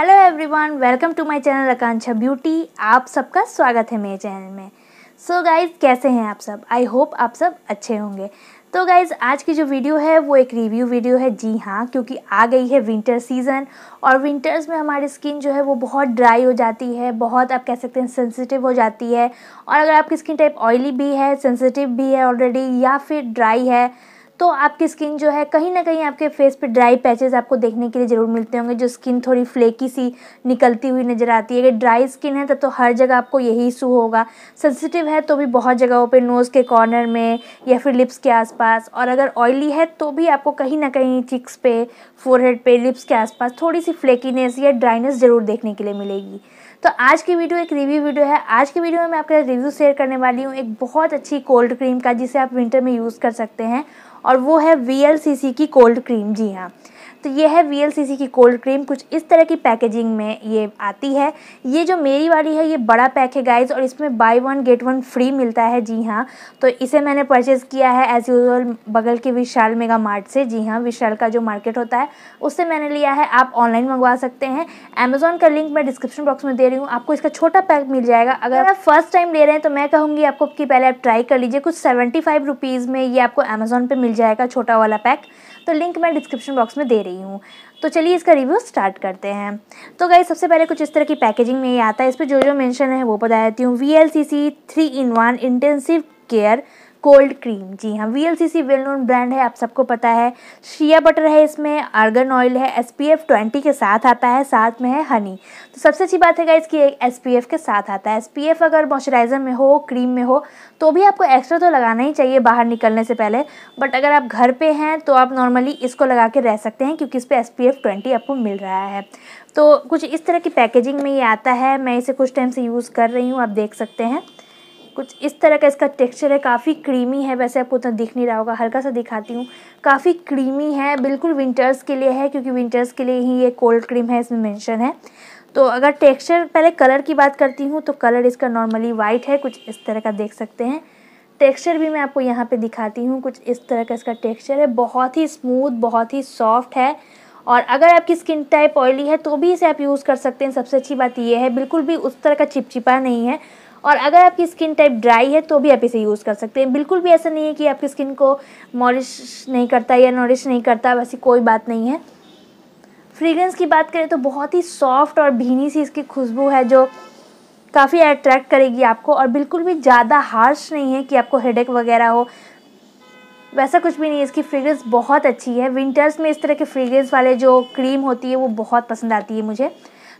hello everyone welcome to my channel Akanksha beauty आप सबका स्वागत है मेरे चैनल में सो so गाइज कैसे हैं आप सब आई होप आप सब अच्छे होंगे तो गाइज़ आज की जो वीडियो है वो एक रिव्यू वीडियो है जी हाँ क्योंकि आ गई है विंटर सीज़न और विंटर्स में हमारी स्किन जो है वो बहुत ड्राई हो जाती है बहुत आप कह सकते हैं सेंसिटिव हो जाती है और अगर आपकी स्किन टाइप ऑयली भी है सेंसिटिव भी है ऑलरेडी या फिर ड्राई है तो आपकी स्किन जो है कहीं ना कहीं आपके फेस पे ड्राई पैचेस आपको देखने के लिए ज़रूर मिलते होंगे जो स्किन थोड़ी फ्लेकी सी निकलती हुई नज़र आती है अगर ड्राई स्किन है तब तो हर जगह आपको यही इशू होगा सेंसिटिव है तो भी बहुत जगहों पे नोज़ के कॉर्नर में या फिर लिप्स के आसपास और अगर ऑयली है तो भी आपको कहीं ना कहीं चिक्स पे फोरहेड पे लिप्स के आसपास थोड़ी सी फ्लेकीनेस या ड्राइनेस ज़रूर देखने के लिए मिलेगी तो आज की वीडियो एक रिव्यू वीडियो है आज की वीडियो में मैं आपके रिव्यू शेयर करने वाली हूँ एक बहुत अच्छी कोल्ड क्रीम का जिसे आप विंटर में यूज़ कर सकते हैं और वो है वी की कोल्ड क्रीम जी हाँ तो ये है वी की कोल्ड क्रीम कुछ इस तरह की पैकेजिंग में ये आती है ये जो मेरी वाली है ये बड़ा पैक है गाइज और इसमें buy one get one free मिलता है जी हाँ तो इसे मैंने परचेज़ किया है एज़ यूजल बगल के विशाल मेगा मार्ट से जी हाँ विशाल का जो मार्केट होता है उससे मैंने लिया है आप ऑनलाइन मंगवा सकते हैं अमेजोन का लिंक मैं डिस्क्रिप्शन बॉक्स में दे रही हूँ आपको इसका छोटा पैक मिल जाएगा अगर आप फर्स्ट टाइम ले रहे हैं तो मैं कहूँगी आपको कि पहले आप ट्राई कर लीजिए कुछ सेवेंटी फाइव रुपीज़ में ये आपको अमेज़ॉन पर मिल जाएगा छोटा वाला पैक तो लिंक मैं डिस्क्रिप्शन बॉक्स में दे रही हूँ तो चलिए इसका रिव्यू स्टार्ट करते हैं तो गई सबसे पहले कुछ इस तरह की पैकेजिंग में ये आता है इस पर जो जो मैंशन है वो बता देती हूँ V L C C three in one intensive care cold cream जी हाँ V L C C well known brand है आप सबको पता है शिया बटर है इसमें आर्गन ऑयल है एस पी एफ ट्वेंटी के साथ आता है साथ में है हनी तो सबसे अच्छी बात है गाइज कि एस पी एफ के साथ आता है एस पी एफ अगर मॉइस्चराइज़र में हो क्रीम में हो तो भी आपको एक्स्ट्रा तो लगाना ही चाहिए बाहर निकलने से पहले बट अगर आप घर पर हैं तो आप नॉर्मली इसको लगा के रह सकते हैं क्योंकि इस पर एस पी एफ ट्वेंटी आपको मिल रहा है तो कुछ इस तरह की पैकेजिंग में ये आता है मैं इसे कुछ टाइम से यूज़ कर रही हूँ आप देख सकते हैं कुछ इस तरह का इसका टेक्सचर है काफ़ी क्रीमी है वैसे आपको उतना दिख नहीं रहा होगा हल्का सा दिखाती हूँ काफ़ी क्रीमी है बिल्कुल विंटर्स के लिए है क्योंकि विंटर्स के लिए ही ये कोल्ड क्रीम है इसमें मेंशन है तो अगर टेक्सचर पहले कलर की बात करती हूँ तो कलर इसका नॉर्मली वाइट है कुछ इस तरह का देख सकते हैं टेक्स्चर भी मैं आपको यहाँ पर दिखाती हूँ कुछ इस तरह का इसका टेक्स्चर है बहुत ही स्मूथ बहुत ही सॉफ्ट है और अगर आपकी स्किन टाइप ऑयली है तो भी इसे आप यूज़ कर सकते हैं सबसे अच्छी बात यह है बिल्कुल भी उस तरह का चिपचिपा नहीं है और अगर आपकी स्किन टाइप ड्राई है तो भी आप इसे यूज़ कर सकते हैं बिल्कुल भी ऐसा नहीं है कि आपकी स्किन को मॉलिश नहीं करता या नॉरिश नहीं करता वैसी कोई बात नहीं है फ्रेगरेंस की बात करें तो बहुत ही सॉफ्ट और भीनी सी इसकी खुशबू है जो काफ़ी अट्रैक्ट करेगी आपको और बिल्कुल भी ज़्यादा हार्श नहीं है कि आपको हेड वगैरह हो वैसा कुछ भी नहीं है इसकी फ्रेगरेंस बहुत अच्छी है विंटर्स में इस तरह के फ्रेगरेंस वाले जो क्रीम होती है वो बहुत पसंद आती है मुझे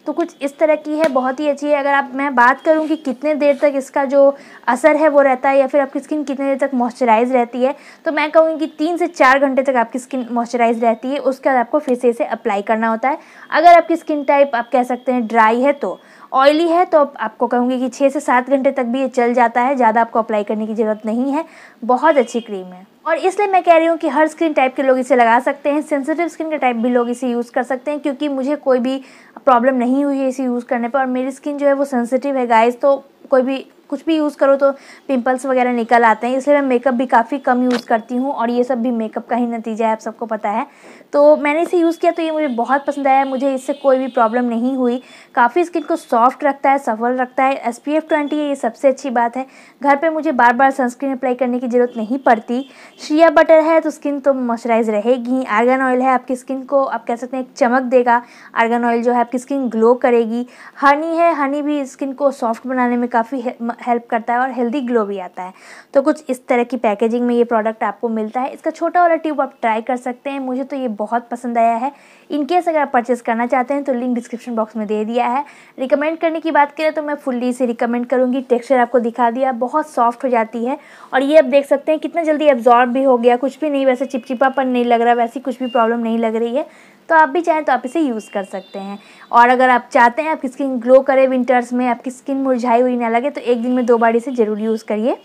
तो कुछ इस तरह की है बहुत ही अच्छी है अगर आप मैं बात करूँ कि कितने देर तक इसका जो असर है वो रहता है या फिर आपकी स्किन कितने देर तक मॉइस्चराइज रहती है तो मैं कहूँगी कि तीन से चार घंटे तक आपकी स्किन मॉइस्चराइज रहती है उसके बाद आपको फिर से इसे अप्लाई करना होता है अगर आपकी स्किन टाइप आप कह सकते हैं ड्राई है तो ऑयली है तो आपको कहूँगी कि छः से सात घंटे तक भी ये चल जाता है ज़्यादा आपको अप्लाई करने की ज़रूरत नहीं है बहुत अच्छी क्रीम है और इसलिए मैं कह रही हूँ कि हर स्किन टाइप के लोग इसे लगा सकते हैं सेंसिटिव स्किन के टाइप भी लोग इसे यूज़ कर सकते हैं क्योंकि मुझे कोई भी प्रॉब्लम नहीं हुई है इसे यूज़ करने पर और मेरी स्किन जो है वो सेंसिटिव है गाइस तो कोई भी कुछ भी यूज़ करो तो पिंपल्स वगैरह निकल आते हैं इसलिए मैं मेकअप भी काफ़ी कम यूज़ करती हूँ और ये सब भी मेकअप का ही नतीजा है आप सबको पता है तो मैंने इसे यूज़ किया तो ये मुझे बहुत पसंद आया मुझे इससे कोई भी प्रॉब्लम नहीं हुई काफ़ी स्किन को सॉफ्ट रखता है सफल रखता है एस पी एफ ट्वेंटी है ये सबसे अच्छी बात है घर पर मुझे बार बार सनस्क्रीन अप्लाई करने की ज़रूरत नहीं पड़ती शिया बटर है तो स्किन तो मॉइस्चराइज रहेगी आर्गन ऑयल है आपकी स्किन को आप कह सकते हैं एक चमक देगा आर्गन ऑयल जो है आपकी स्किन ग्लो करेगी हनी है हनी भी स्किन को सॉफ्ट बनाने में काफ़ी हेल्प करता है और हेल्दी ग्लो भी आता है तो कुछ इस तरह की पैकेजिंग में ये प्रोडक्ट आपको मिलता है इसका छोटा वाला ट्यूब आप ट्राई कर सकते हैं मुझे तो ये बहुत पसंद आया है इनकेस अगर आप परचेज़ करना चाहते हैं तो लिंक डिस्क्रिप्शन बॉक्स में दे दिया है रिकमेंड करने की बात करें तो मैं फुल्ली इसे रिकमेंड करूँगी टेक्स्चर आपको दिखा दिया बहुत सॉफ्ट हो जाती है और ये आप देख सकते हैं कितना जल्दी एब्जॉर्ब भी हो गया कुछ भी नहीं वैसे चिपचिपापन नहीं लग रहा वैसी कुछ भी प्रॉब्लम नहीं लग रही है तो आप भी चाहें तो आप इसे यूज़ कर सकते हैं और अगर आप चाहते हैं आपकी स्किन ग्लो करे विंटर्स में आपकी स्किन मुरझाई हुई ना लगे तो एक दिन में दो बार इसे ज़रूर यूज़ करिए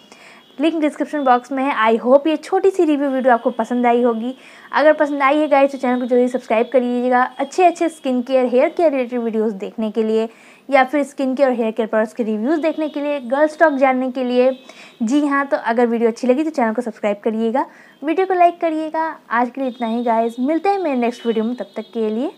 लिंक डिस्क्रिप्शन बॉक्स में है आई होप ये छोटी सी रिव्यू वीडियो आपको पसंद आई होगी अगर पसंद आई है गाइड तो चैनल को जल्दी सब्सक्राइब करिएगा अच्छे अच्छे skin care hair care related videos देखने के लिए या फिर स्किन केयर और हेयर केयर प्रोडक्ट्स के रिव्यूज़ देखने के लिए गर्ल स्टॉक जानने के लिए जी हाँ तो अगर वीडियो अच्छी लगी तो चैनल को सब्सक्राइब करिएगा वीडियो को लाइक करिएगा आज के लिए इतना ही गाइज मिलते हैं मेरे नेक्स्ट वीडियो में तब तक के लिए